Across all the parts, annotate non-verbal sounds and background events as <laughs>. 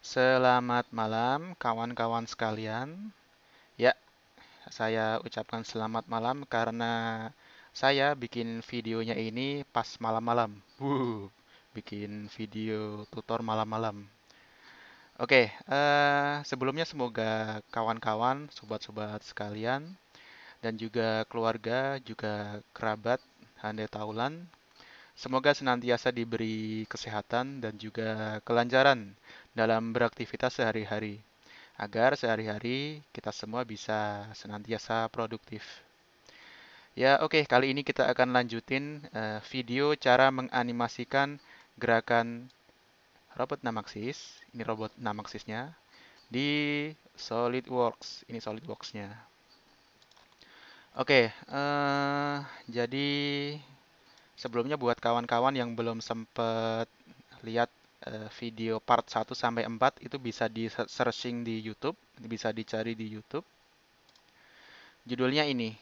Selamat malam kawan-kawan sekalian. Ya, saya ucapkan selamat malam karena saya bikin videonya ini pas malam-malam. Wuh, bikin video tutor malam-malam. Oke, eh, sebelumnya semoga kawan-kawan, sobat-sobat sekalian, dan juga keluarga, juga kerabat handai Taulan, Semoga senantiasa diberi kesehatan dan juga kelancaran dalam beraktivitas sehari-hari, agar sehari-hari kita semua bisa senantiasa produktif. Ya, oke, okay, kali ini kita akan lanjutin uh, video cara menganimasikan gerakan robot Namaxis. Ini robot Namaxisnya di SolidWorks. Ini SolidWorks-nya. Oke, okay, uh, eh, jadi sebelumnya buat kawan-kawan yang belum sempat lihat eh, video part 1 sampai 4 itu bisa di searching di YouTube, bisa dicari di YouTube. Judulnya ini.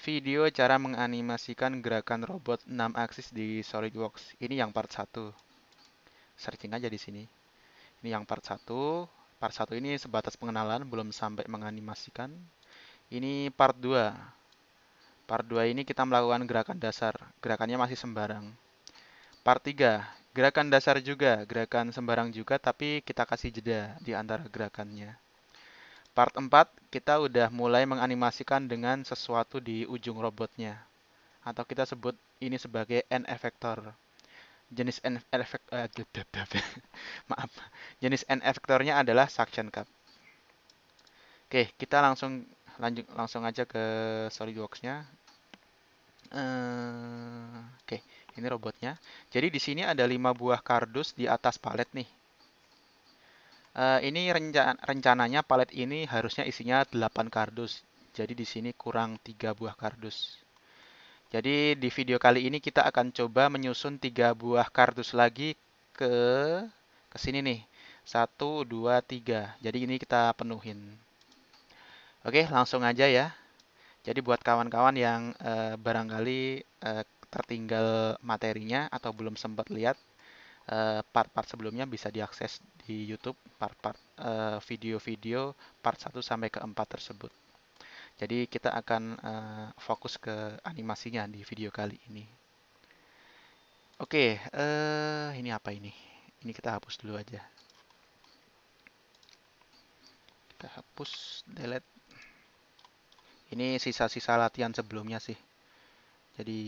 Video cara menganimasikan gerakan robot 6 aksis di SolidWorks. Ini yang part 1. Searching aja di sini. Ini yang part 1. Part 1 ini sebatas pengenalan, belum sampai menganimasikan. Ini part 2 Part 2 ini kita melakukan gerakan dasar. Gerakannya masih sembarang. Part 3, gerakan dasar juga, gerakan sembarang juga tapi kita kasih jeda di antara gerakannya. Part 4, kita udah mulai menganimasikan dengan sesuatu di ujung robotnya. Atau kita sebut ini sebagai end effector. Jenis end effector eh, <laughs> maaf. Jenis end effectornya adalah suction cup. Oke, kita langsung lanjut langsung aja ke SolidWorks-nya Eh, oke, okay. ini robotnya. Jadi di sini ada lima buah kardus di atas palet nih. Uh, ini renca rencananya palet ini harusnya isinya 8 kardus. Jadi di sini kurang 3 buah kardus. Jadi di video kali ini kita akan coba menyusun 3 buah kardus lagi ke ke sini nih. Satu, dua, tiga. Jadi ini kita penuhin. Oke, langsung aja ya. Jadi buat kawan-kawan yang eh, barangkali eh, tertinggal materinya atau belum sempat lihat eh, part-part sebelumnya bisa diakses di YouTube part-part video-video part 1 sampai ke 4 tersebut. Jadi kita akan fokus ke animasinya di video kali ini. Oke, ini apa ini? Ini kita hapus dulu aja. Kita hapus, delete ini sisa-sisa latihan sebelumnya sih jadi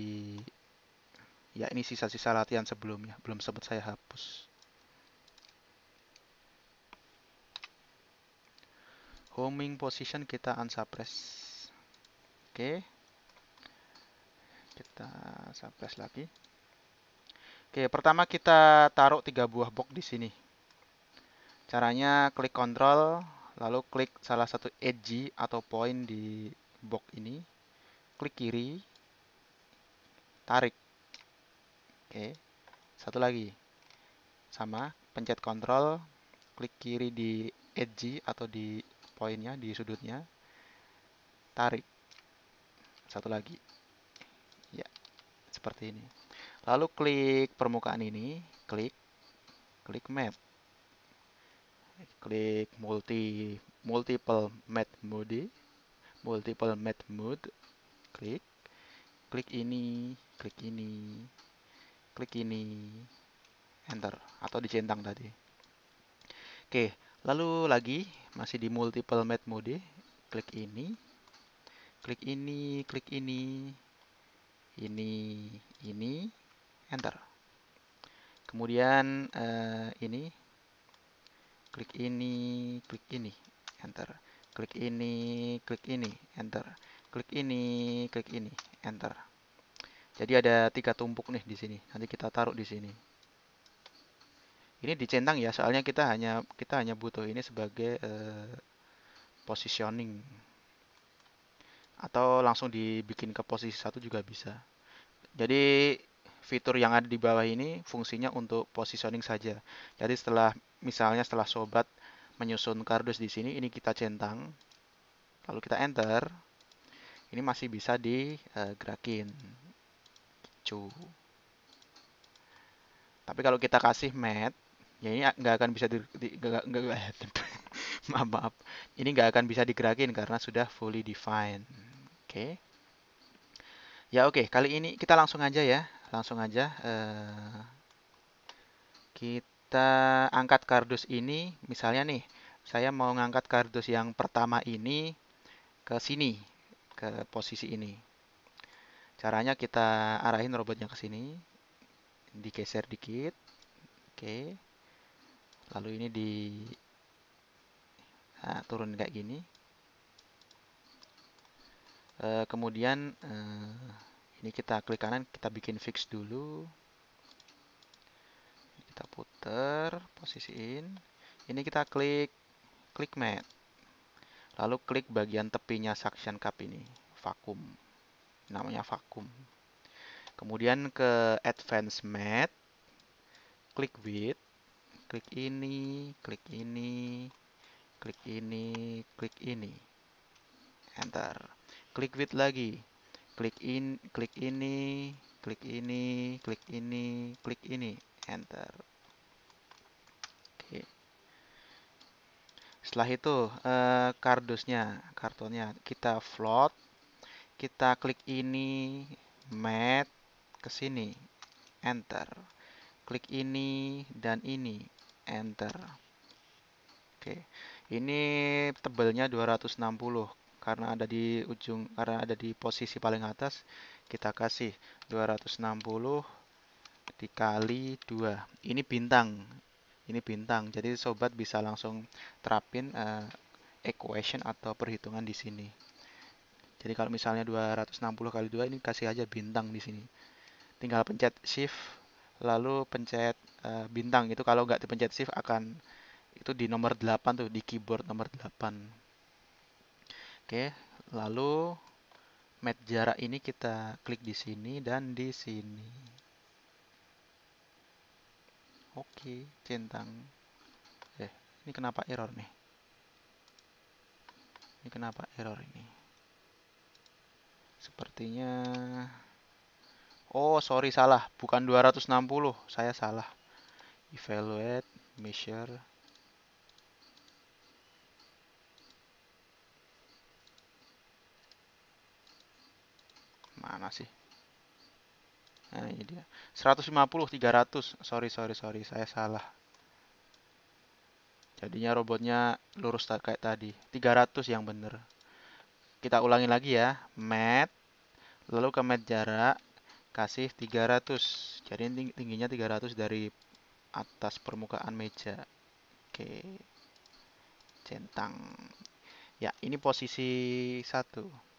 ya ini sisa-sisa latihan sebelumnya belum sempat saya hapus homing position kita unsuppress oke kita suppress lagi oke pertama kita taruh tiga buah box di sini caranya klik control lalu klik salah satu edge atau point di box ini klik kiri tarik oke satu lagi sama pencet kontrol klik kiri di edge atau di poinnya di sudutnya tarik satu lagi ya seperti ini lalu klik permukaan ini klik klik map klik multi multiple mat mode multiple matte mode klik klik ini klik ini klik ini enter atau dicentang tadi oke lalu lagi masih di multiple matte mode ya. klik ini klik ini klik ini ini ini enter kemudian uh, ini klik ini klik ini enter klik ini klik ini enter klik ini klik ini enter jadi ada tiga tumpuk nih di sini nanti kita taruh di sini ini dicentang ya soalnya kita hanya kita hanya butuh ini sebagai uh, positioning atau langsung dibikin ke posisi satu juga bisa jadi fitur yang ada di bawah ini fungsinya untuk positioning saja jadi setelah misalnya setelah sobat menyusun kardus di sini, ini kita centang. Lalu kita enter. Ini masih bisa digerakin. Eh, Cu. Tapi kalau kita kasih mat, ya ini nggak akan bisa di, di gak, gak, <laughs> maaf maaf ini nggak akan bisa digerakin karena sudah fully defined oke okay. ya oke okay. kali ini kita langsung aja ya langsung aja uh, kita kita angkat kardus ini, misalnya nih, saya mau ngangkat kardus yang pertama ini ke sini, ke posisi ini. Caranya kita arahin robotnya ke sini, digeser dikit, oke. Lalu ini di nah, turun kayak gini. E, kemudian e, ini kita klik kanan, kita bikin fix dulu kita putar posisiin ini kita klik klik mat lalu klik bagian tepinya suction cup ini vakum namanya vakum kemudian ke advanced mat klik width klik ini klik ini klik ini klik ini enter klik width lagi klik in klik ini klik ini klik ini klik ini enter setelah itu eh, kardusnya kartonnya kita float kita klik ini mat ke sini enter klik ini dan ini enter oke ini tebelnya 260 karena ada di ujung karena ada di posisi paling atas kita kasih 260 dikali 2 ini bintang ini bintang. Jadi sobat bisa langsung terapin uh, equation atau perhitungan di sini. Jadi kalau misalnya 260 kali 2 ini kasih aja bintang di sini. Tinggal pencet shift lalu pencet uh, bintang itu kalau nggak dipencet shift akan itu di nomor 8 tuh di keyboard nomor 8. Oke, lalu met jarak ini kita klik di sini dan di sini. Oke, centang. Eh, ini kenapa error nih? Ini kenapa error ini? Sepertinya Oh, sorry salah, bukan 260. Saya salah. Evaluate, measure. Mana sih? Nah, ini dia. 150, 300. Sorry, sorry, sorry. Saya salah. Jadinya robotnya lurus kayak tadi. 300 yang bener Kita ulangi lagi ya. Mat. Lalu ke mat jarak. Kasih 300. Jadi tingginya 300 dari atas permukaan meja. Oke. Centang. Ya, ini posisi 1.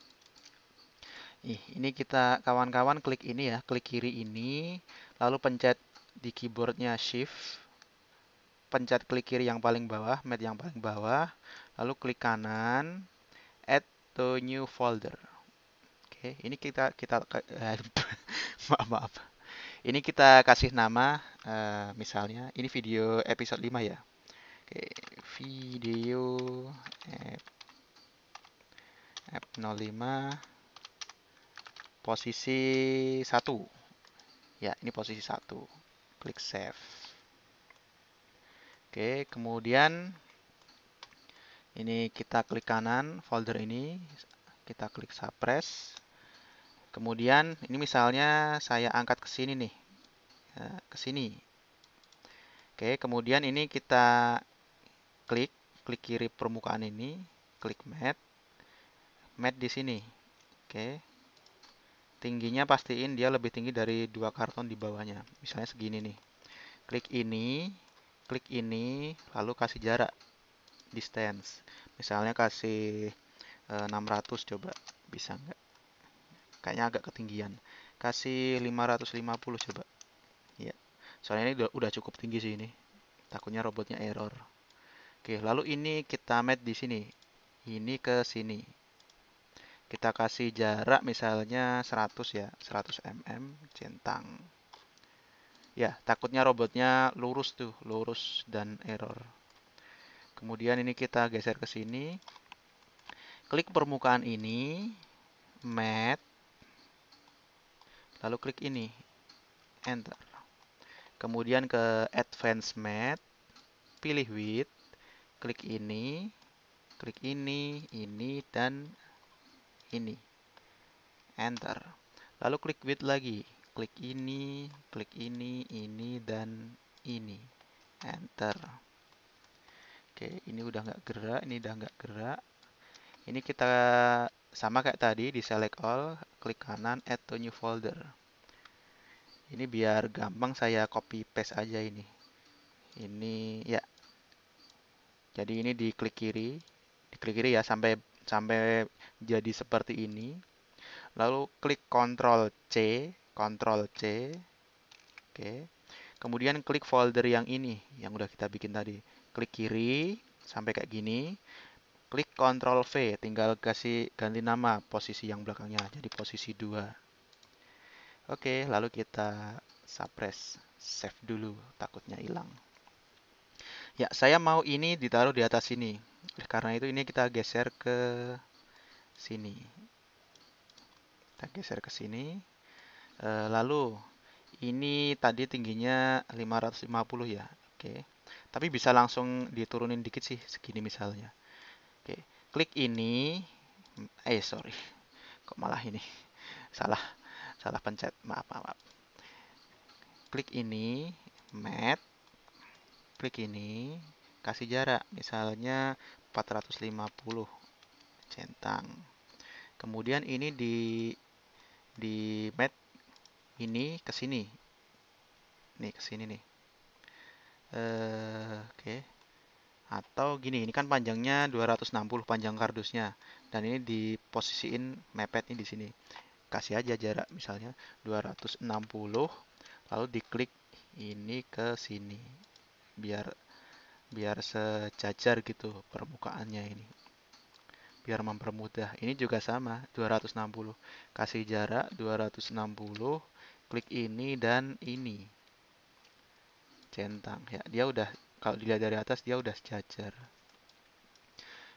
Nih, ini kita kawan-kawan klik ini ya, klik kiri ini, lalu pencet di keyboardnya shift, pencet klik kiri yang paling bawah, met yang paling bawah, lalu klik kanan, add to new folder. Oke, ini kita kita eh, <laughs> maaf maaf. Ini kita kasih nama uh, misalnya ini video episode 5 ya. Oke, video app, app 05 posisi satu ya ini posisi satu klik save oke kemudian ini kita klik kanan folder ini kita klik suppress kemudian ini misalnya saya angkat ke sini nih ya, ke sini oke kemudian ini kita klik klik kiri permukaan ini klik mat mat di sini oke tingginya pastiin dia lebih tinggi dari dua karton di bawahnya misalnya segini nih klik ini klik ini lalu kasih jarak distance misalnya kasih e, eh, 600 coba bisa nggak kayaknya agak ketinggian kasih 550 coba ya soalnya ini udah, cukup tinggi sih ini takutnya robotnya error oke lalu ini kita met di sini ini ke sini kita kasih jarak misalnya 100 ya 100 mm centang ya takutnya robotnya lurus tuh lurus dan error kemudian ini kita geser ke sini klik permukaan ini mat lalu klik ini enter kemudian ke advanced mat pilih width klik ini klik ini ini dan ini enter lalu klik width lagi klik ini klik ini ini dan ini enter oke ini udah nggak gerak ini udah nggak gerak ini kita sama kayak tadi di select all klik kanan add to new folder ini biar gampang saya copy paste aja ini ini ya jadi ini di klik kiri di klik kiri ya sampai sampai jadi seperti ini. Lalu klik Ctrl C, Ctrl C. Oke. Kemudian klik folder yang ini yang udah kita bikin tadi. Klik kiri sampai kayak gini. Klik Ctrl V, tinggal kasih ganti nama posisi yang belakangnya jadi posisi 2. Oke, lalu kita suppress, save dulu, takutnya hilang. Ya, saya mau ini ditaruh di atas sini. Oleh karena itu ini kita geser ke sini. Kita geser ke sini. E, lalu ini tadi tingginya 550 ya. Oke. Tapi bisa langsung diturunin dikit sih segini misalnya. Oke, klik ini eh sorry. Kok malah ini. Salah. Salah pencet. Maaf, maaf. maaf. Klik ini, mat. Klik ini, kasih jarak misalnya 450 centang kemudian ini di di mat ini ke sini nih ke sini nih eh, oke okay. atau gini ini kan panjangnya 260 panjang kardusnya dan ini di diposisiin ini di sini kasih aja jarak misalnya 260 lalu diklik ini ke sini biar biar sejajar gitu permukaannya ini biar mempermudah ini juga sama 260 kasih jarak 260 klik ini dan ini centang ya dia udah kalau dilihat dari atas dia udah sejajar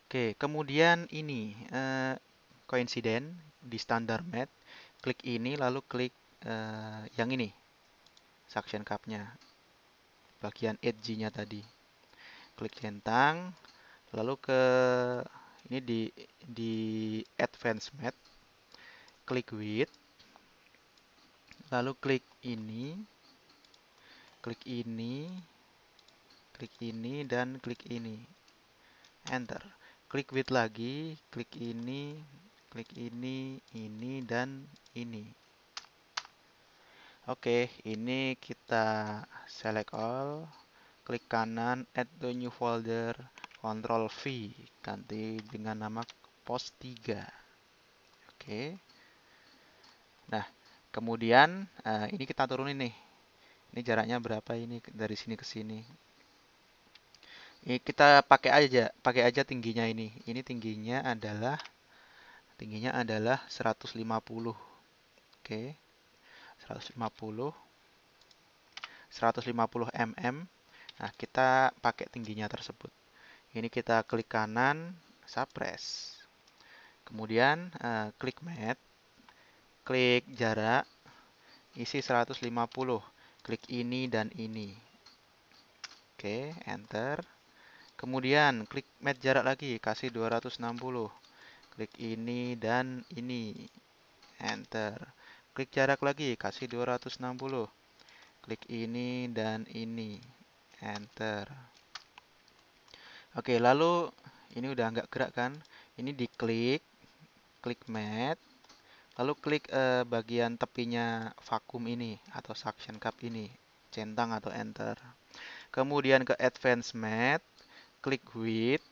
oke kemudian ini eh, di standar mat klik ini lalu klik eh, yang ini suction cupnya bagian edge nya tadi klik centang lalu ke ini di di advanced mat klik width lalu klik ini klik ini klik ini dan klik ini enter klik width lagi klik ini klik ini ini dan ini oke ini kita select all klik kanan add to new folder control V ganti dengan nama pos 3 oke nah kemudian uh, ini kita turunin nih ini jaraknya berapa ini dari sini ke sini ini kita pakai aja pakai aja tingginya ini ini tingginya adalah tingginya adalah 150 oke okay. 150 150 mm Nah, kita pakai tingginya tersebut. Ini kita klik kanan, suppress. Kemudian eh, klik mat, klik jarak, isi 150. Klik ini dan ini. Oke, enter. Kemudian klik mat jarak lagi, kasih 260. Klik ini dan ini. Enter. Klik jarak lagi, kasih 260. Klik ini dan ini enter oke lalu ini udah nggak gerak kan ini diklik klik mat lalu klik eh, bagian tepinya vakum ini atau suction cup ini centang atau enter kemudian ke advance mat klik width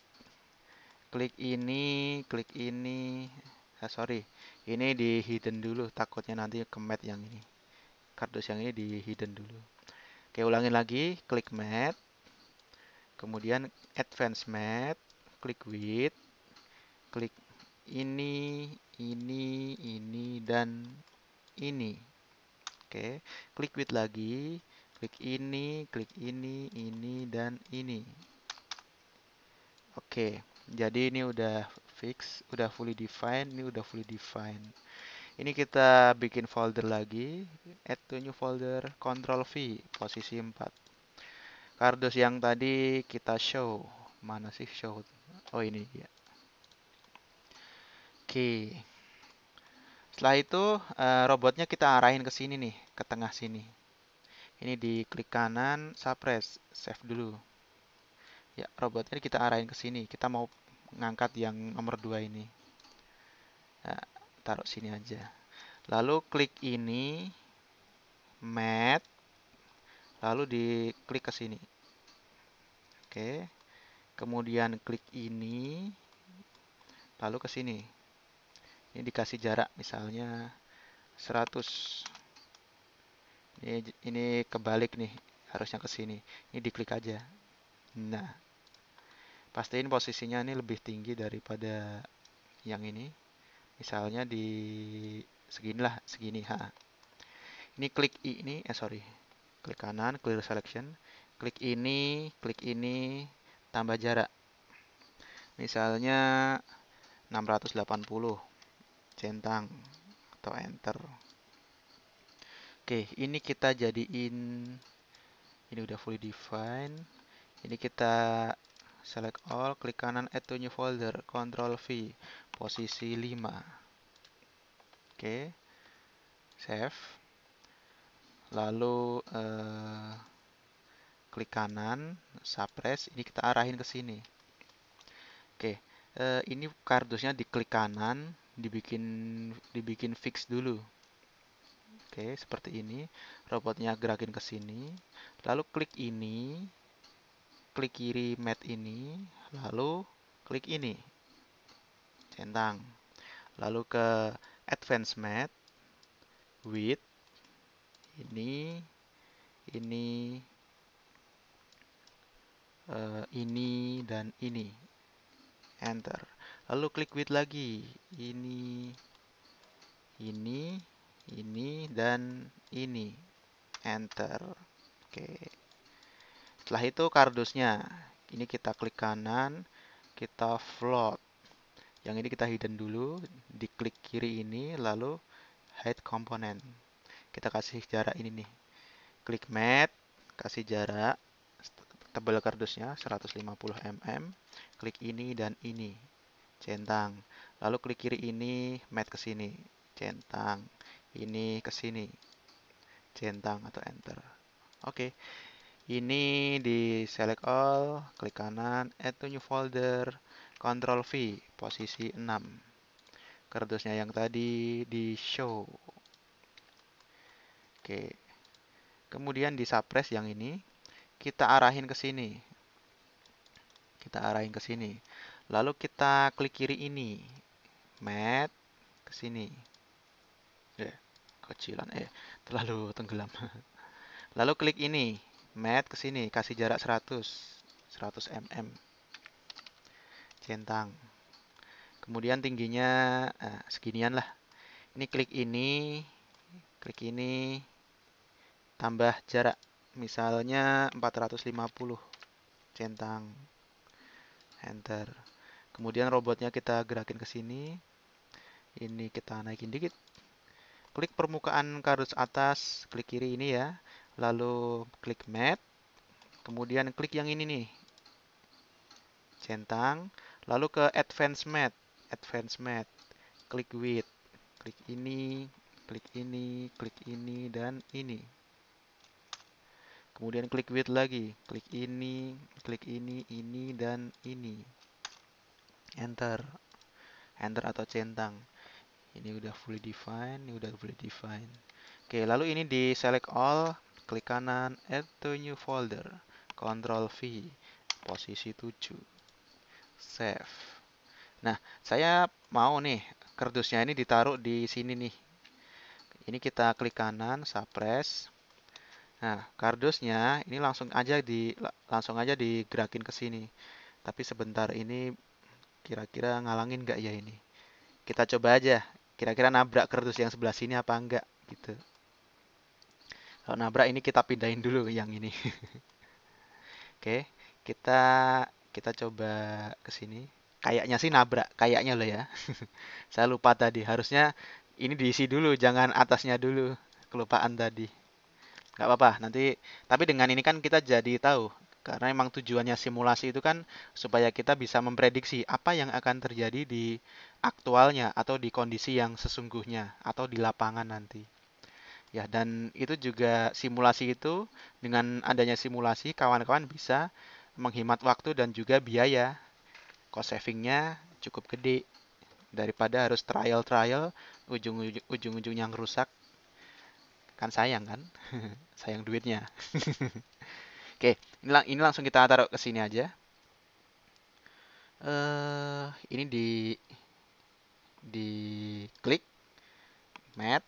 klik ini klik ini eh, sorry ini di hidden dulu takutnya nanti ke mat yang ini kardus yang ini di hidden dulu Oke, ulangin lagi, klik Math. Kemudian Advanced Math, klik Width, klik ini, ini, ini, dan ini. Oke, klik Width lagi, klik ini, klik ini, ini, dan ini. Oke, jadi ini udah fix, udah fully defined, ini udah fully defined ini kita bikin folder lagi add to new folder control V posisi 4 kardus yang tadi kita show mana sih show oh ini ya oke setelah itu eh, robotnya kita arahin ke sini nih ke tengah sini ini di klik kanan suppress save dulu ya robotnya kita arahin ke sini kita mau ngangkat yang nomor dua ini nah, taruh sini aja lalu klik ini mat lalu di klik ke sini oke kemudian klik ini lalu ke sini ini dikasih jarak misalnya 100 ini, ini kebalik nih harusnya ke sini ini diklik aja nah pastiin posisinya ini lebih tinggi daripada yang ini misalnya di lah, segini ha ini klik i ini eh sorry klik kanan clear selection klik ini klik ini tambah jarak misalnya 680 centang atau enter oke ini kita jadiin ini udah fully define ini kita select all klik kanan add to new folder control V posisi 5. Oke. Save. Lalu eh, klik kanan, suppress, ini kita arahin ke sini. Oke, eh, ini kardusnya diklik kanan, dibikin dibikin fix dulu. Oke, seperti ini. Robotnya gerakin ke sini. Lalu klik ini, klik kiri mat ini, lalu klik ini centang lalu ke advanced math width ini ini uh, ini dan ini enter lalu klik width lagi ini ini ini dan ini enter oke setelah itu kardusnya ini kita klik kanan kita float yang ini kita hidden dulu di klik kiri ini lalu hide component kita kasih jarak ini nih klik mat kasih jarak tebal kardusnya 150 mm klik ini dan ini centang lalu klik kiri ini mat ke sini centang ini ke sini centang atau enter oke okay. ini di select all klik kanan add to new folder Ctrl V, posisi 6. Kardusnya yang tadi di show. Oke. Kemudian di suppress yang ini, kita arahin ke sini. Kita arahin ke sini. Lalu kita klik kiri ini. Mat ke sini. Eh, kecilan eh terlalu tenggelam. Lalu klik ini, mat ke sini, kasih jarak 100 100 mm centang. Kemudian tingginya nah, seginian lah. Ini klik ini, klik ini, tambah jarak. Misalnya 450 centang. Enter. Kemudian robotnya kita gerakin ke sini. Ini kita naikin dikit. Klik permukaan kardus atas, klik kiri ini ya. Lalu klik mat. Kemudian klik yang ini nih. Centang lalu ke advanced math advanced math klik width klik ini klik ini klik ini dan ini kemudian klik width lagi klik ini klik ini ini dan ini enter enter atau centang ini udah fully defined, ini udah fully defined. oke lalu ini di select all klik kanan add to new folder control V posisi 7 save. Nah, saya mau nih kardusnya ini ditaruh di sini nih. Ini kita klik kanan, suppress. Nah, kardusnya ini langsung aja di langsung aja digerakin ke sini. Tapi sebentar ini kira-kira ngalangin nggak ya ini? Kita coba aja. Kira-kira nabrak kardus yang sebelah sini apa enggak gitu. Kalau nabrak ini kita pindahin dulu yang ini. <laughs> Oke, kita kita coba ke sini kayaknya sih nabrak kayaknya loh ya <laughs> saya lupa tadi harusnya ini diisi dulu jangan atasnya dulu kelupaan tadi nggak apa-apa nanti tapi dengan ini kan kita jadi tahu karena emang tujuannya simulasi itu kan supaya kita bisa memprediksi apa yang akan terjadi di aktualnya atau di kondisi yang sesungguhnya atau di lapangan nanti ya dan itu juga simulasi itu dengan adanya simulasi kawan-kawan bisa menghemat waktu dan juga biaya. Cost savingnya cukup gede daripada harus trial-trial ujung ujung yang rusak. Kan sayang kan? <laughs> sayang duitnya. <laughs> Oke, ini, lang ini langsung kita taruh ke sini aja. Uh, ini di di klik mat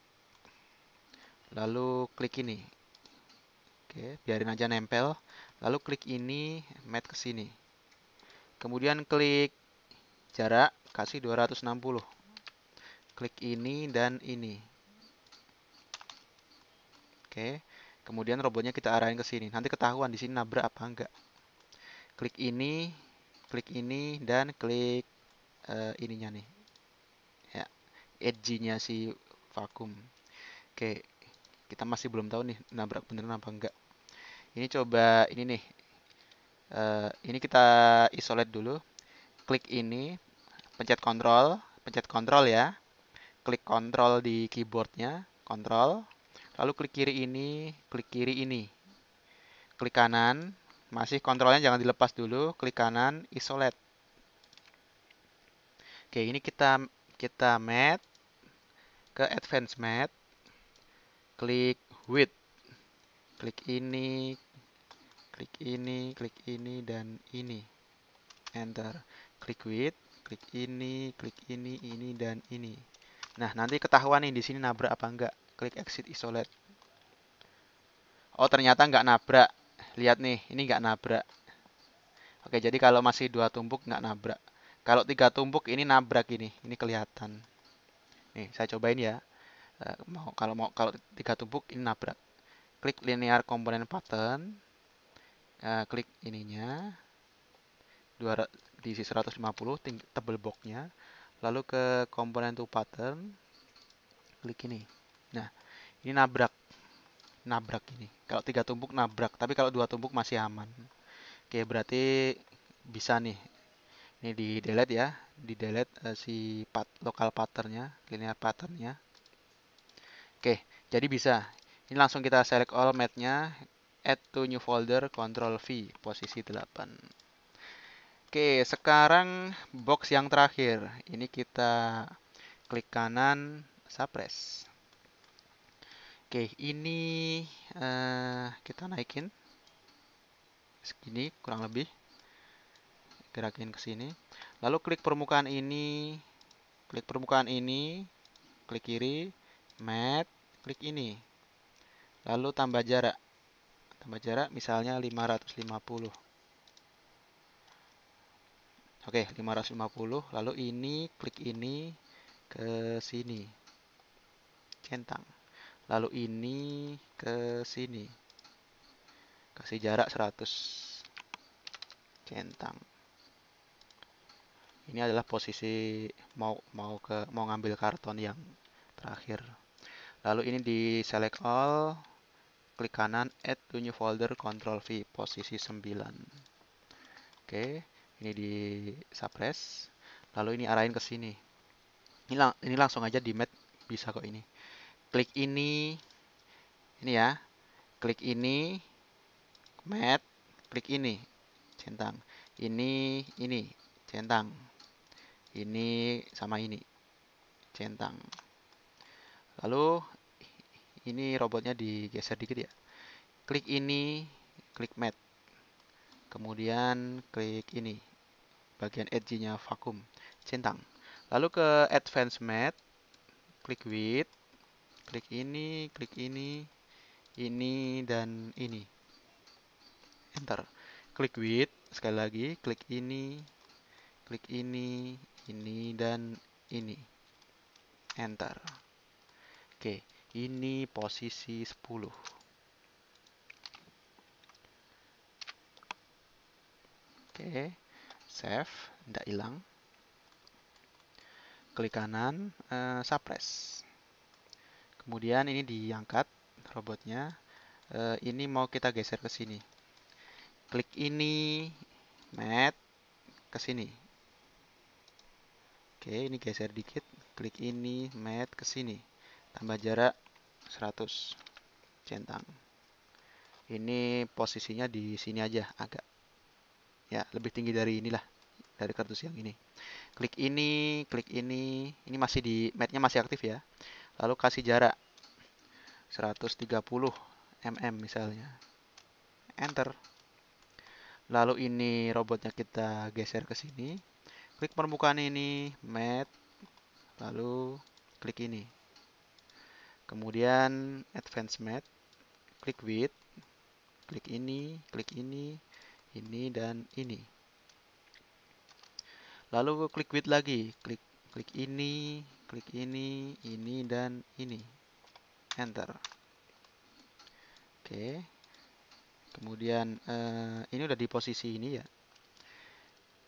lalu klik ini. Oke, biarin aja nempel. Lalu klik ini, mat ke sini. Kemudian klik jarak, kasih 260. Klik ini dan ini. Oke. Kemudian robotnya kita arahin ke sini. Nanti ketahuan di sini nabrak apa enggak. Klik ini, klik ini dan klik uh, ininya nih. Ya, edge-nya si vakum. Oke. Kita masih belum tahu nih nabrak bener apa enggak ini coba ini nih uh, ini kita isolate dulu klik ini pencet kontrol pencet kontrol ya klik kontrol di keyboardnya kontrol lalu klik kiri ini klik kiri ini klik kanan masih kontrolnya jangan dilepas dulu klik kanan isolate oke ini kita kita mat ke advanced mat klik width klik ini klik ini klik ini dan ini enter klik width klik ini klik ini ini dan ini nah nanti ketahuan nih di sini nabrak apa enggak klik exit isolate oh ternyata enggak nabrak lihat nih ini enggak nabrak oke jadi kalau masih dua tumpuk enggak nabrak kalau tiga tumpuk ini nabrak ini ini kelihatan nih saya cobain ya eh, kalau mau kalau tiga tumpuk ini nabrak klik linear component pattern uh, klik ininya di sisi 150 tebel boxnya lalu ke komponen to pattern klik ini nah ini nabrak nabrak ini kalau tiga tumpuk nabrak tapi kalau dua tumpuk masih aman oke berarti bisa nih ini di delete ya di delete uh, si pat lokal patternnya linear patternnya oke jadi bisa ini langsung kita select all matnya add to new folder, control V, posisi 8. Oke, sekarang box yang terakhir. Ini kita klik kanan, suppress. Oke, ini uh, kita naikin. Segini, kurang lebih. Gerakin ke sini. Lalu klik permukaan ini, klik permukaan ini, klik kiri, mat, klik ini. Lalu tambah jarak Tambah jarak misalnya 550. Oke, 550. Lalu ini, klik ini ke sini. Centang. Lalu ini ke sini. Kasih jarak 100. Centang. Ini adalah posisi mau mau ke mau ngambil karton yang terakhir. Lalu ini di select all klik kanan add to new folder control V posisi 9 oke ini di suppress lalu ini arahin ke sini ini, lang ini langsung aja di map bisa kok ini klik ini ini ya klik ini mat klik ini centang ini ini centang ini sama ini centang lalu ini robotnya digeser dikit ya klik ini klik mat kemudian klik ini bagian edge nya vakum centang lalu ke advanced mat klik width klik ini klik ini ini dan ini enter klik width sekali lagi klik ini klik ini ini dan ini enter oke okay ini posisi 10 oke save tidak hilang klik kanan uh, suppress kemudian ini diangkat robotnya uh, ini mau kita geser ke sini klik ini mat ke sini oke ini geser dikit klik ini mat ke sini tambah jarak 100 centang ini posisinya di sini aja agak ya lebih tinggi dari inilah dari kartu yang ini klik ini klik ini ini masih di matnya masih aktif ya lalu kasih jarak 130 mm misalnya enter lalu ini robotnya kita geser ke sini klik permukaan ini mat lalu klik ini kemudian advanced math klik width klik ini klik ini ini dan ini lalu klik width lagi klik klik ini klik ini ini dan ini enter oke kemudian eh, ini udah di posisi ini ya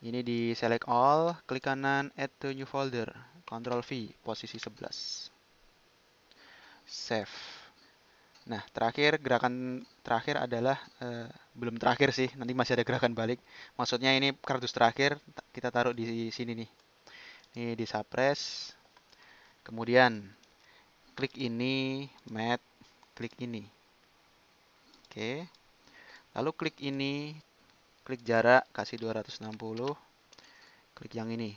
ini di select all klik kanan add to new folder control V posisi 11 save. Nah, terakhir gerakan terakhir adalah eh, belum terakhir sih, nanti masih ada gerakan balik. Maksudnya ini kardus terakhir kita taruh di sini nih. Ini di suppress. Kemudian klik ini mat, klik ini. Oke. Lalu klik ini, klik jarak kasih 260. Klik yang ini.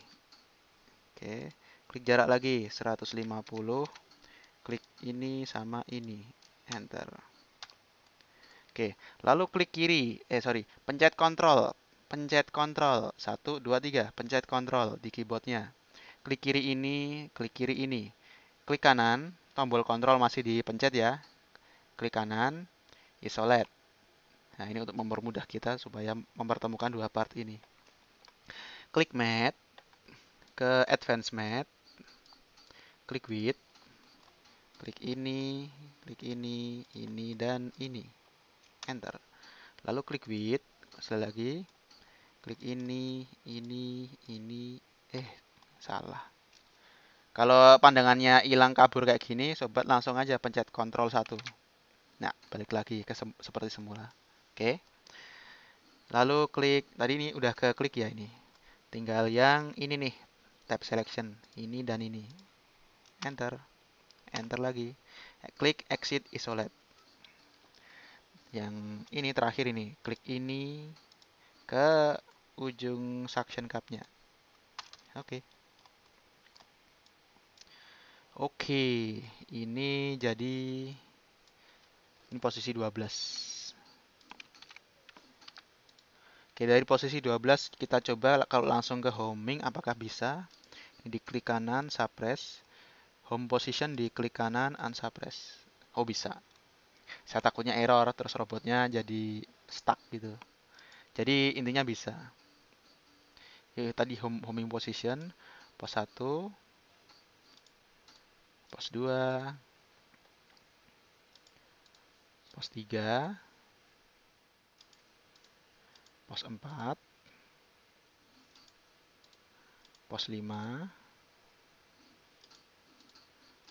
Oke. Klik jarak lagi 150 klik ini sama ini enter oke lalu klik kiri eh sorry pencet kontrol pencet kontrol satu dua tiga, pencet kontrol di keyboardnya klik kiri ini klik kiri ini klik kanan tombol kontrol masih dipencet ya klik kanan isolate nah ini untuk mempermudah kita supaya mempertemukan dua part ini klik Mat, ke Advanced Mat, klik Width, klik ini, klik ini, ini, dan ini. Enter. Lalu klik width, sekali lagi. Klik ini, ini, ini, eh, salah. Kalau pandangannya hilang kabur kayak gini, sobat langsung aja pencet Ctrl 1. Nah, balik lagi ke sem seperti semula. Oke. Lalu klik, tadi ini udah ke klik ya ini. Tinggal yang ini nih, tab selection, ini dan ini. Enter enter lagi klik exit isolate yang ini terakhir ini klik ini ke ujung suction cupnya oke okay. oke okay. ini jadi ini posisi 12 oke okay, dari posisi 12 kita coba kalau langsung ke homing apakah bisa ini di klik kanan suppress home position klik kanan unsuppress oh bisa saya takutnya error terus robotnya jadi stuck gitu jadi intinya bisa Yuk, tadi home, homing position pos 1 pos 2 pos 3 pos 4 pos 5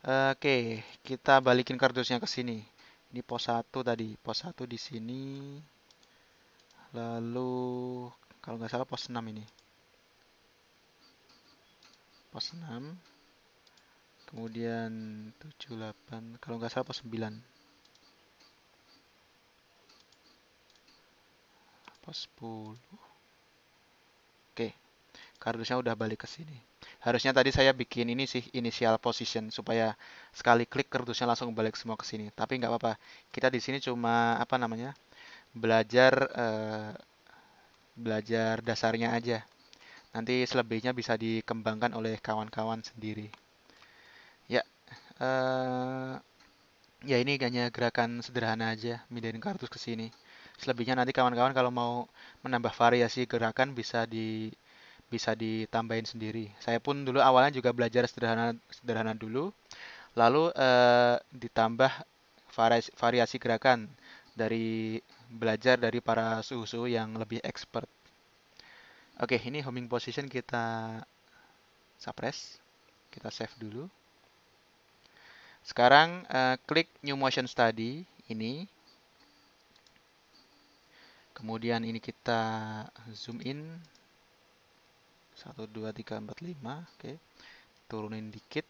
Oke, kita balikin kardusnya ke sini. Ini pos 1 tadi, pos 1 di sini. Lalu kalau nggak salah pos 6 ini. Pos 6. Kemudian 7 8, kalau nggak salah pos 9. Pos 10. Oke. Kardusnya udah balik ke sini harusnya tadi saya bikin ini sih initial position supaya sekali klik kerdusnya langsung balik semua ke sini tapi nggak apa-apa kita di sini cuma apa namanya belajar uh, belajar dasarnya aja nanti selebihnya bisa dikembangkan oleh kawan-kawan sendiri ya Uh, ya ini hanya gerakan sederhana aja mindahin kardus ke sini selebihnya nanti kawan-kawan kalau mau menambah variasi gerakan bisa di bisa ditambahin sendiri. Saya pun dulu awalnya juga belajar sederhana sederhana dulu, lalu eh, ditambah variasi, variasi gerakan dari belajar dari para suhu-suhu yang lebih expert. Oke, ini homing position kita suppress, kita save dulu. Sekarang eh, klik new motion study ini. Kemudian ini kita zoom in 1, 2, 3, 4, 5 oke okay. turunin dikit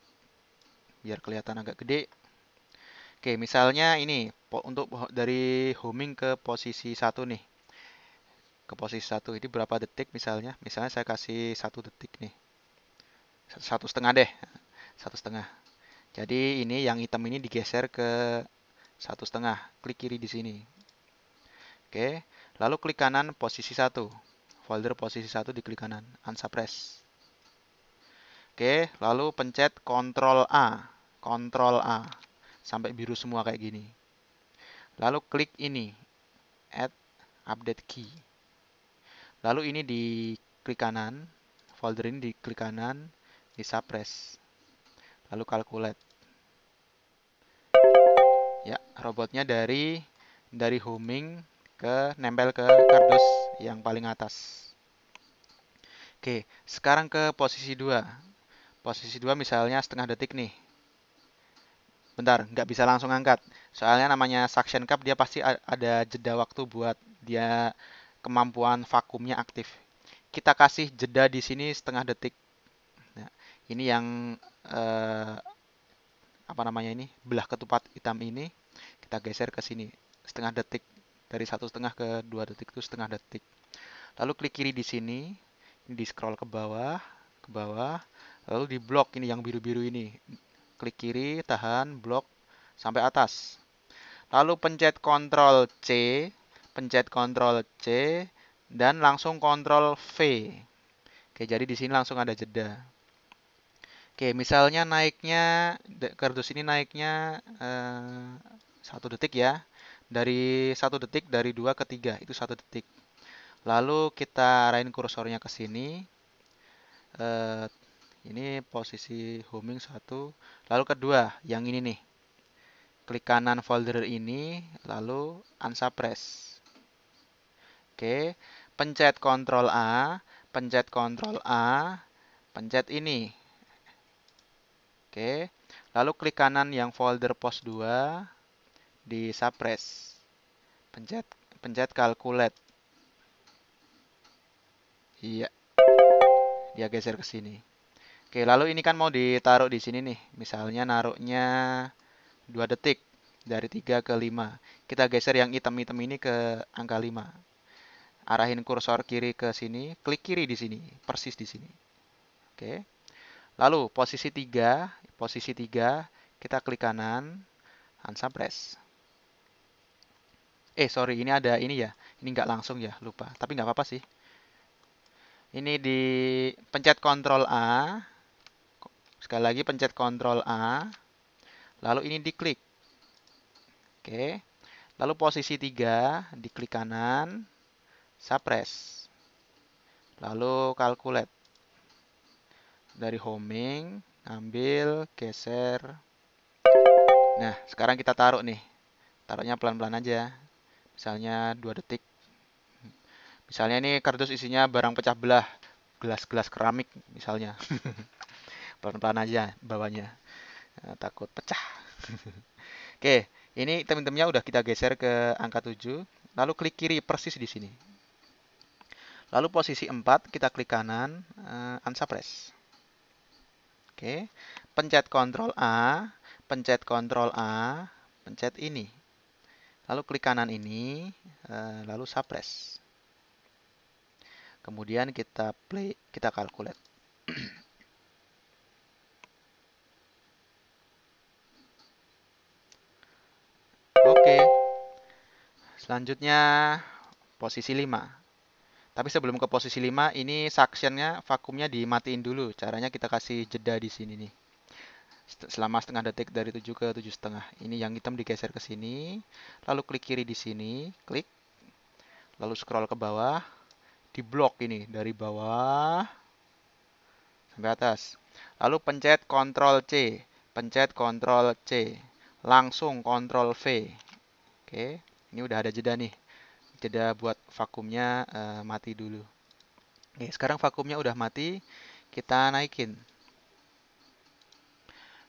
biar kelihatan agak gede oke okay, misalnya ini untuk dari homing ke posisi 1 nih ke posisi 1 ini berapa detik misalnya misalnya saya kasih 1 detik nih satu setengah deh satu setengah jadi ini yang hitam ini digeser ke satu setengah klik kiri di sini oke lalu klik kanan posisi 1 folder posisi satu di klik kanan, unsuppress. Oke, lalu pencet Ctrl A, Ctrl A sampai biru semua kayak gini. Lalu klik ini, add update key. Lalu ini di klik kanan, folder ini di klik kanan, di suppress. Lalu calculate. Ya, robotnya dari dari homing ke nempel ke kardus yang paling atas. Oke, sekarang ke posisi 2. Posisi 2 misalnya setengah detik nih. Bentar, nggak bisa langsung angkat. Soalnya namanya suction cup dia pasti ada jeda waktu buat dia kemampuan vakumnya aktif. Kita kasih jeda di sini setengah detik. Nah, ini yang eh, apa namanya ini? Belah ketupat hitam ini kita geser ke sini setengah detik dari satu setengah ke dua detik itu setengah detik. Lalu klik kiri di sini, ini di scroll ke bawah, ke bawah, lalu di blok ini yang biru-biru ini. Klik kiri, tahan, blok sampai atas. Lalu pencet Ctrl C, pencet Ctrl C dan langsung Ctrl V. Oke, jadi di sini langsung ada jeda. Oke, misalnya naiknya kardus ini naiknya eh, satu detik ya dari satu detik dari dua ke tiga itu satu detik lalu kita arahin kursornya ke sini eh, ini posisi homing satu lalu kedua yang ini nih klik kanan folder ini lalu unsuppress oke pencet Ctrl A pencet Ctrl A pencet ini oke lalu klik kanan yang folder pos 2 di Sapres. Pencet pencet calculate. Iya. Dia geser ke sini. Oke, lalu ini kan mau ditaruh di sini nih. Misalnya naruhnya 2 detik dari 3 ke 5. Kita geser yang item-item ini ke angka 5. Arahin kursor kiri ke sini, klik kiri di sini, persis di sini. Oke. Lalu posisi 3, posisi 3 kita klik kanan, unsuppress eh sorry ini ada ini ya ini nggak langsung ya lupa tapi nggak apa-apa sih ini di pencet Ctrl A sekali lagi pencet Ctrl A lalu ini diklik oke lalu posisi tiga diklik kanan suppress lalu calculate dari homing ambil geser nah sekarang kita taruh nih taruhnya pelan-pelan aja misalnya 2 detik. Misalnya ini kardus isinya barang pecah belah, gelas-gelas keramik misalnya. <laughs> Pelan-pelan aja bawahnya, nah, takut pecah. <laughs> Oke, ini item-itemnya udah kita geser ke angka 7, lalu klik kiri persis di sini. Lalu posisi 4, kita klik kanan, uh, unsuppress. Oke, pencet Ctrl A, pencet Ctrl A, pencet ini. Lalu klik kanan ini, eh, lalu suppress. Kemudian kita play, kita calculate. <clears throat> Oke. Selanjutnya posisi 5. Tapi sebelum ke posisi 5, ini suctionnya, vakumnya dimatiin dulu. Caranya kita kasih jeda di sini nih selama setengah detik dari 7 ke 7 setengah. Ini yang hitam digeser ke sini, lalu klik kiri di sini, klik, lalu scroll ke bawah, di blok ini dari bawah sampai atas. Lalu pencet Ctrl C, pencet Ctrl C, langsung Ctrl V. Oke, ini udah ada jeda nih, jeda buat vakumnya uh, mati dulu. Oke, sekarang vakumnya udah mati, kita naikin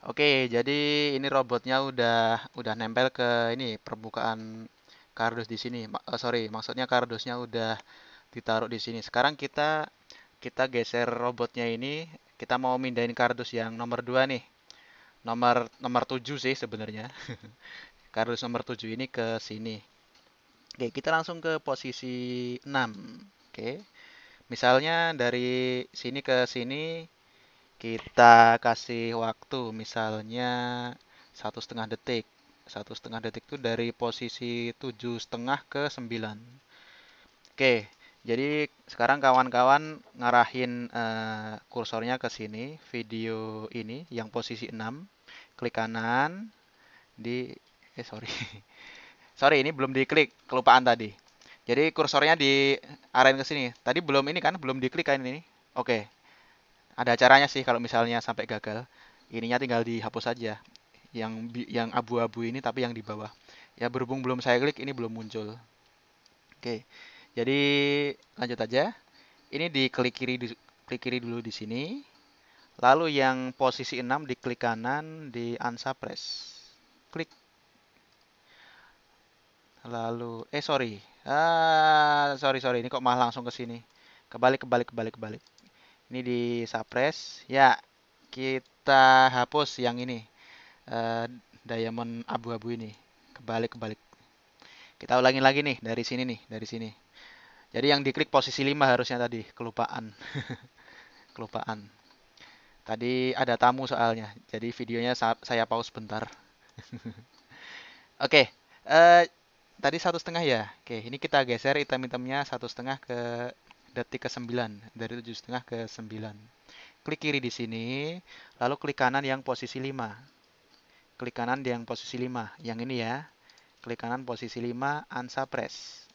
Oke, jadi ini robotnya udah udah nempel ke ini permukaan kardus di sini. Ma eh, sorry, maksudnya kardusnya udah ditaruh di sini. Sekarang kita kita geser robotnya ini, kita mau mindahin kardus yang nomor 2 nih. Nomor nomor 7 sih sebenarnya. <laughs> kardus nomor 7 ini ke sini. Oke, kita langsung ke posisi 6. Oke. Misalnya dari sini ke sini kita kasih waktu misalnya satu setengah detik satu setengah detik itu dari posisi tujuh setengah ke sembilan oke jadi sekarang kawan-kawan ngarahin uh, kursornya ke sini video ini yang posisi enam klik kanan di eh sorry <laughs> sorry ini belum diklik kelupaan tadi jadi kursornya di arahin ke sini tadi belum ini kan belum diklik kan ini oke ada caranya sih kalau misalnya sampai gagal ininya tinggal dihapus saja yang yang abu-abu ini tapi yang di bawah ya berhubung belum saya klik ini belum muncul oke jadi lanjut aja ini diklik kiri di, klik kiri dulu di sini lalu yang posisi 6 klik kanan di unsuppress klik lalu eh sorry ah sorry sorry ini kok malah langsung ke sini kebalik kebalik kebalik kebalik ini di suppress ya kita hapus yang ini uh, diamond abu-abu ini kebalik kebalik kita ulangi lagi nih dari sini nih dari sini jadi yang diklik posisi 5 harusnya tadi kelupaan <laughs> kelupaan tadi ada tamu soalnya jadi videonya saya pause bentar <laughs> oke okay, eh, tadi satu setengah ya oke okay, ini kita geser item-itemnya satu setengah ke detik ke 9 dari tujuh setengah ke 9 klik kiri di sini lalu klik kanan yang posisi 5 klik kanan yang posisi 5 yang ini ya klik kanan posisi 5 ansa press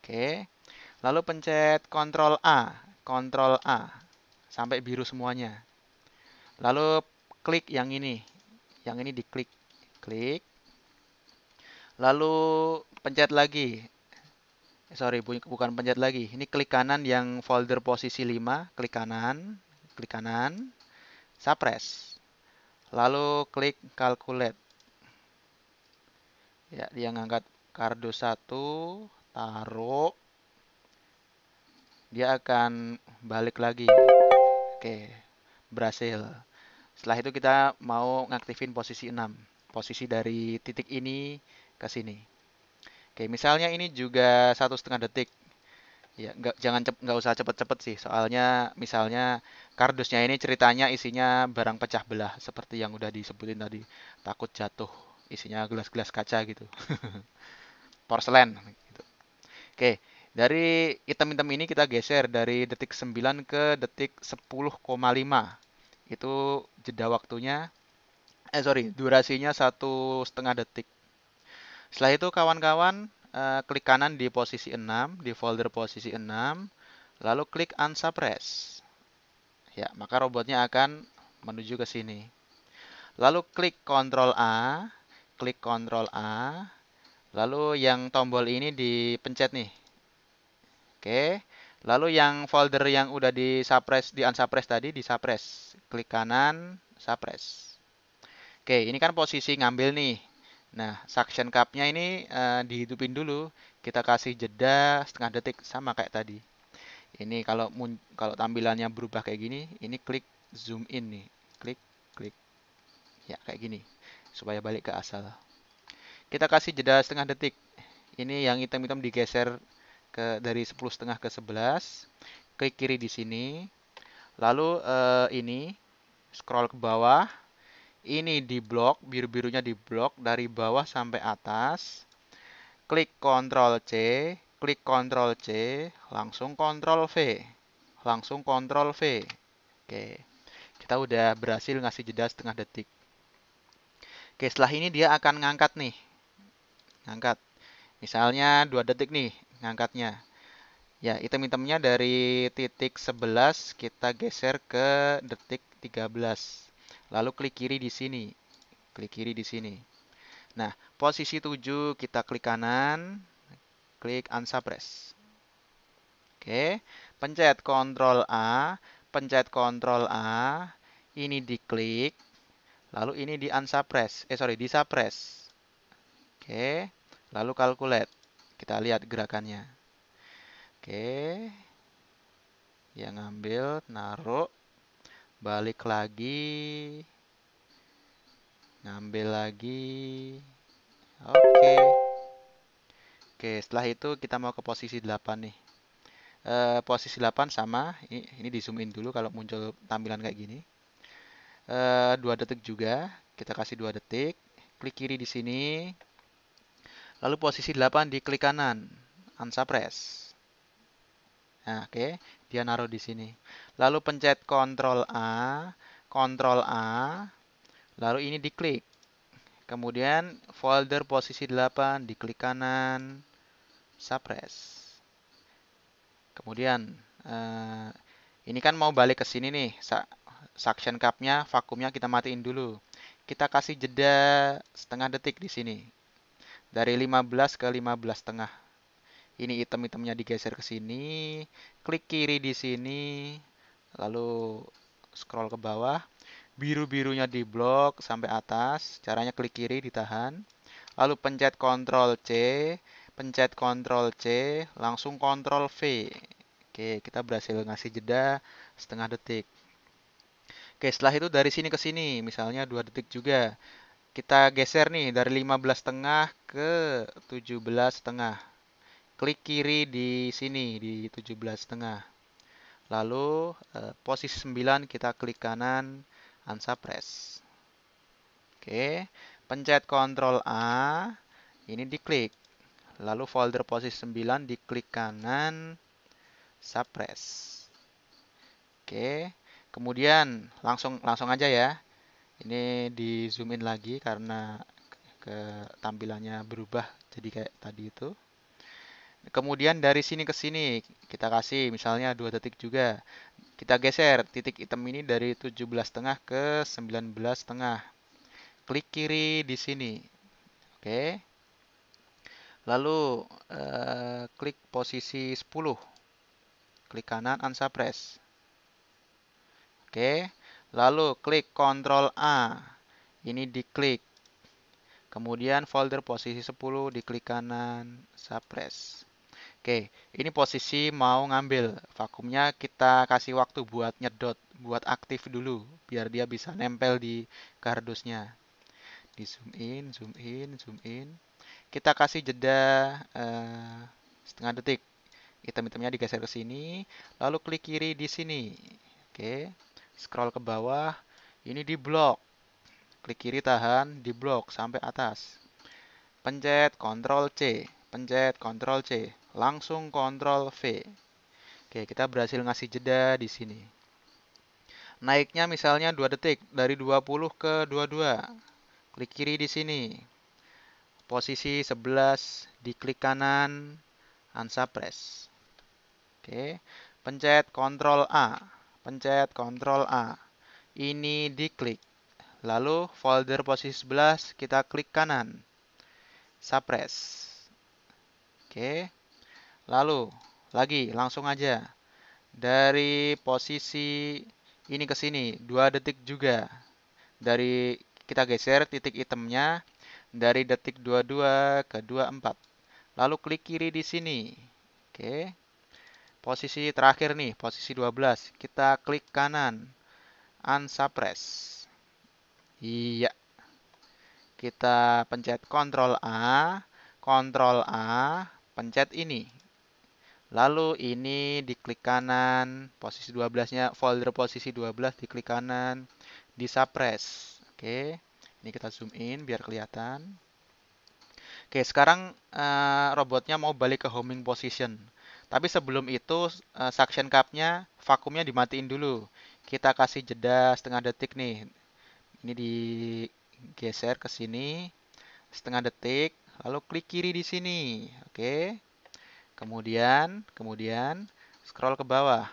oke lalu pencet Ctrl A Ctrl A sampai biru semuanya lalu klik yang ini yang ini diklik klik lalu pencet lagi sorry bukan pencet lagi ini klik kanan yang folder posisi 5 klik kanan klik kanan suppress lalu klik calculate ya dia ngangkat kardus satu taruh dia akan balik lagi oke berhasil setelah itu kita mau ngaktifin posisi 6 posisi dari titik ini ke sini Oke, misalnya ini juga satu setengah detik. Ya, enggak, jangan nggak usah cepet-cepet sih, soalnya misalnya kardusnya ini ceritanya isinya barang pecah belah seperti yang udah disebutin tadi, takut jatuh, isinya gelas-gelas kaca gitu, <laughs> porselen. Gitu. Oke, dari item-item ini kita geser dari detik 9 ke detik 10,5. Itu jeda waktunya, eh sorry, durasinya satu setengah detik. Setelah itu kawan-kawan eh, klik kanan di posisi 6, di folder posisi 6, lalu klik unsuppress. Ya, maka robotnya akan menuju ke sini. Lalu klik Ctrl A, klik Ctrl A, lalu yang tombol ini dipencet nih. Oke. Lalu yang folder yang udah di suppress, di unsuppress tadi di suppress. Klik kanan, suppress. Oke, ini kan posisi ngambil nih. Nah, suction cupnya ini uh, dihidupin dulu. Kita kasih jeda setengah detik sama kayak tadi. Ini kalau kalau tampilannya berubah kayak gini, ini klik zoom in nih. Klik, klik. Ya, kayak gini. Supaya balik ke asal. Kita kasih jeda setengah detik. Ini yang hitam-hitam digeser ke dari 10 setengah ke 11. Klik kiri di sini. Lalu uh, ini scroll ke bawah ini di blok, biru-birunya di blok dari bawah sampai atas. Klik Ctrl C, klik Ctrl C, langsung Ctrl V. Langsung Ctrl V. Oke. Kita udah berhasil ngasih jeda setengah detik. Oke, setelah ini dia akan ngangkat nih. Ngangkat. Misalnya dua detik nih ngangkatnya. Ya, item-itemnya dari titik 11 kita geser ke detik 13. Lalu klik kiri di sini. Klik kiri di sini. Nah, posisi 7 kita klik kanan, klik unsuppress. Oke, pencet Ctrl A, pencet Ctrl A, ini diklik, lalu ini di unsuppress, eh sorry, di suppress. Oke, lalu calculate. Kita lihat gerakannya. Oke, yang ngambil, naruh, balik lagi ngambil lagi oke okay. oke okay, setelah itu kita mau ke posisi 8 nih e, posisi 8 sama ini, ini di zoom in dulu kalau muncul tampilan kayak gini e, eh, 2 detik juga kita kasih 2 detik klik kiri di sini lalu posisi 8 di klik kanan unsuppress Nah, oke, okay. dia naruh di sini. Lalu pencet Ctrl A, Ctrl A, lalu ini diklik. Kemudian folder posisi 8 diklik kanan, suppress. Kemudian eh, ini kan mau balik ke sini nih, suction cup-nya, vakumnya kita matiin dulu. Kita kasih jeda setengah detik di sini. Dari 15 ke 15 setengah ini item-itemnya digeser ke sini, klik kiri di sini, lalu scroll ke bawah, biru-birunya di blok sampai atas, caranya klik kiri ditahan, lalu pencet Ctrl C, pencet Ctrl C, langsung Ctrl V. Oke, kita berhasil ngasih jeda setengah detik. Oke, setelah itu dari sini ke sini, misalnya dua detik juga. Kita geser nih dari 15 tengah ke 17 tengah klik kiri di sini di 17 tengah. Lalu eh, posisi 9 kita klik kanan press. Oke, pencet Ctrl A, ini diklik. Lalu folder posisi 9 diklik kanan suppress. Oke, kemudian langsung langsung aja ya. Ini di zoom in lagi karena ke tampilannya berubah jadi kayak tadi itu. Kemudian dari sini ke sini kita kasih misalnya dua detik juga. Kita geser titik item ini dari 17 tengah ke 19 tengah. Klik kiri di sini. Oke. Lalu eh, klik posisi 10. Klik kanan unsuppress. Oke. Lalu klik Ctrl A. Ini diklik. Kemudian folder posisi 10 diklik kanan suppress. Oke, ini posisi mau ngambil. Vakumnya kita kasih waktu buat nyedot, buat aktif dulu, biar dia bisa nempel di kardusnya. Di zoom in, zoom in, zoom in. Kita kasih jeda uh, setengah detik. Item-itemnya digeser ke sini, lalu klik kiri di sini. Oke, scroll ke bawah. Ini di blok. Klik kiri tahan, di blok sampai atas. Pencet Ctrl C, pencet Ctrl C langsung kontrol V. Oke, kita berhasil ngasih jeda di sini. Naiknya misalnya 2 detik dari 20 ke 22. Klik kiri di sini. Posisi 11, diklik kanan, ansap press. Oke, pencet kontrol A, pencet kontrol A. Ini diklik. Lalu folder posisi 11 kita klik kanan. Suppress. Oke. Lalu lagi langsung aja dari posisi ini ke sini dua detik juga. Dari kita geser titik itemnya dari detik 22 ke 24. Lalu klik kiri di sini. Oke. Posisi terakhir nih, posisi 12. Kita klik kanan. Unsuppress. Iya. Kita pencet Ctrl A, Ctrl A, pencet ini. Lalu ini diklik kanan, posisi 12-nya, folder posisi 12 diklik kanan, di suppress Oke, ini kita zoom in biar kelihatan. Oke, sekarang uh, robotnya mau balik ke homing position. Tapi sebelum itu, uh, suction cup-nya, vakumnya dimatiin dulu. Kita kasih jeda setengah detik nih. Ini digeser ke sini, setengah detik, lalu klik kiri di sini. Oke. Kemudian, kemudian scroll ke bawah.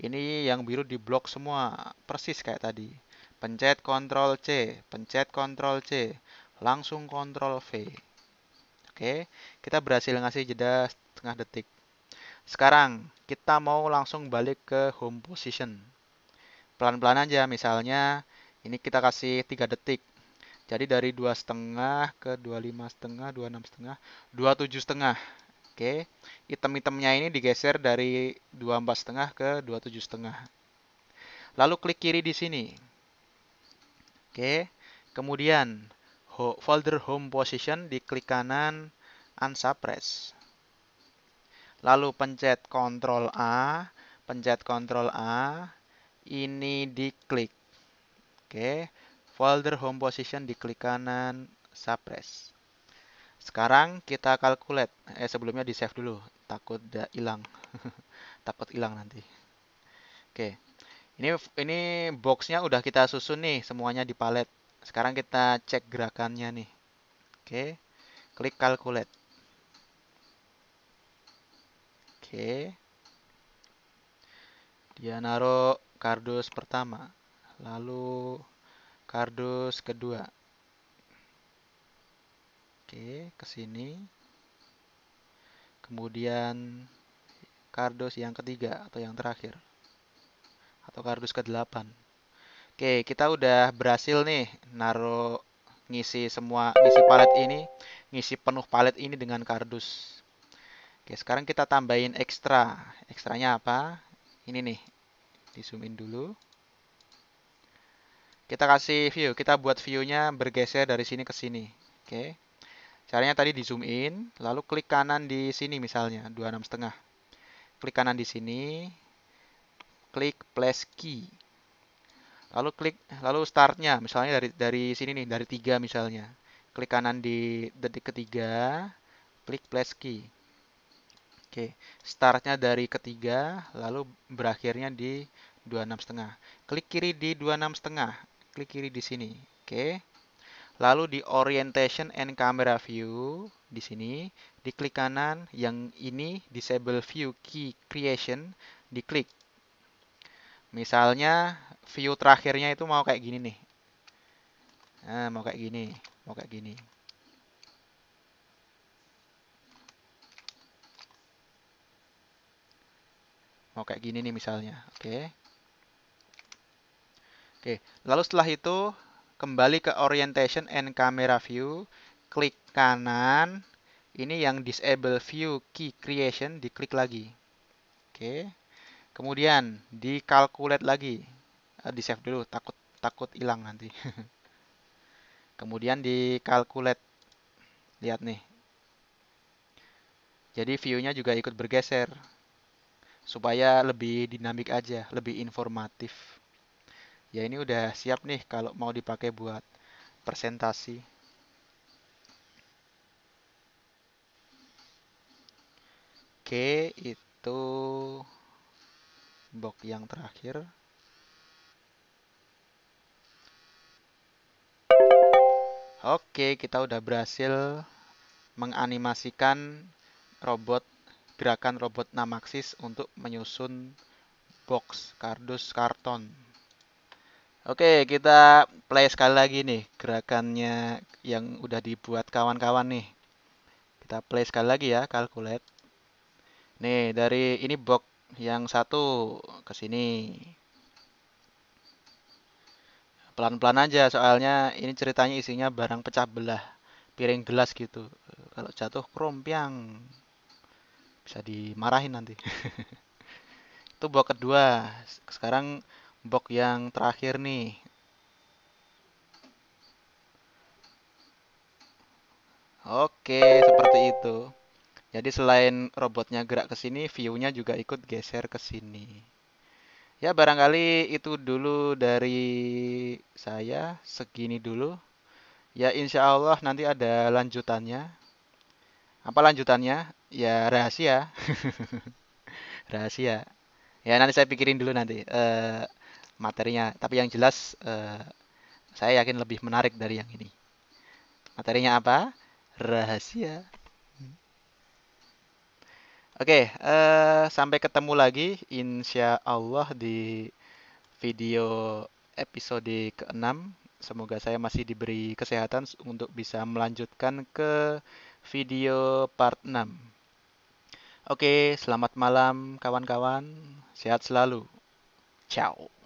Ini yang biru diblok semua, persis kayak tadi. Pencet Ctrl C, pencet Ctrl C, langsung Ctrl V. Oke, kita berhasil ngasih jeda setengah detik. Sekarang kita mau langsung balik ke home position. Pelan-pelan aja, misalnya ini kita kasih tiga detik. Jadi dari dua setengah ke dua lima setengah, dua enam setengah, dua tujuh setengah. Oke, item-itemnya ini digeser dari 24,5 ke 27 27,5. Lalu klik kiri di sini. Oke, kemudian folder home position diklik kanan unsuppress. Lalu pencet Ctrl A, pencet Ctrl A, ini diklik. Oke, folder home position diklik kanan suppress. Sekarang kita calculate. Eh sebelumnya di save dulu, takut udah hilang. <laughs> takut hilang nanti. Oke. Ini ini boxnya udah kita susun nih semuanya di palet. Sekarang kita cek gerakannya nih. Oke. Klik calculate. Oke. Dia naruh kardus pertama, lalu kardus kedua, Oke, ke sini. Kemudian kardus yang ketiga atau yang terakhir. Atau kardus ke-8. Oke, kita udah berhasil nih naruh ngisi semua ngisi palet ini, ngisi penuh palet ini dengan kardus. Oke, sekarang kita tambahin ekstra. Ekstranya apa? Ini nih. Di zoom in dulu kita kasih view, kita buat view-nya bergeser dari sini ke sini. Oke. Okay. Caranya tadi di zoom in, lalu klik kanan di sini misalnya, 26 setengah. Klik kanan di sini, klik plus key. Lalu klik, lalu startnya, misalnya dari dari sini nih, dari tiga misalnya. Klik kanan di detik ketiga, klik plus key. Oke, startnya dari ketiga, lalu berakhirnya di 26 setengah. Klik kiri di 26 setengah, klik kiri di sini. Oke. Lalu di orientation and camera view di sini diklik kanan yang ini disable view key creation diklik. Misalnya view terakhirnya itu mau kayak gini nih. Nah, mau kayak gini, mau kayak gini. Mau kayak gini nih misalnya, oke. Okay. Oke, lalu setelah itu kembali ke orientation and camera view, klik kanan, ini yang disable view key creation, diklik lagi. Oke. Kemudian di calculate lagi. Eh, di save dulu, takut takut hilang nanti. <laughs> Kemudian di calculate. Lihat nih. Jadi view-nya juga ikut bergeser supaya lebih dinamik aja, lebih informatif ya ini udah siap nih kalau mau dipakai buat presentasi oke itu box yang terakhir Oke, kita udah berhasil menganimasikan robot gerakan robot Namaxis untuk menyusun box kardus karton. Oke, kita play sekali lagi nih gerakannya yang udah dibuat kawan-kawan nih. Kita play sekali lagi ya, calculate. Nih, dari ini box yang satu ke sini. Pelan-pelan aja soalnya ini ceritanya isinya barang pecah belah, piring gelas gitu. Kalau jatuh krompiang bisa dimarahin nanti. <laughs> Itu box kedua. Sekarang box yang terakhir nih. Oke, seperti itu. Jadi selain robotnya gerak ke sini, view-nya juga ikut geser ke sini. Ya, barangkali itu dulu dari saya, segini dulu. Ya, insya Allah nanti ada lanjutannya. Apa lanjutannya? Ya, rahasia. <laughs> rahasia. Ya, nanti saya pikirin dulu nanti. Uh, materinya. Tapi yang jelas eh, saya yakin lebih menarik dari yang ini. Materinya apa? Rahasia. Oke, okay, uh, eh, sampai ketemu lagi insya Allah di video episode ke-6. Semoga saya masih diberi kesehatan untuk bisa melanjutkan ke video part 6. Oke, selamat malam kawan-kawan. Sehat selalu. Ciao.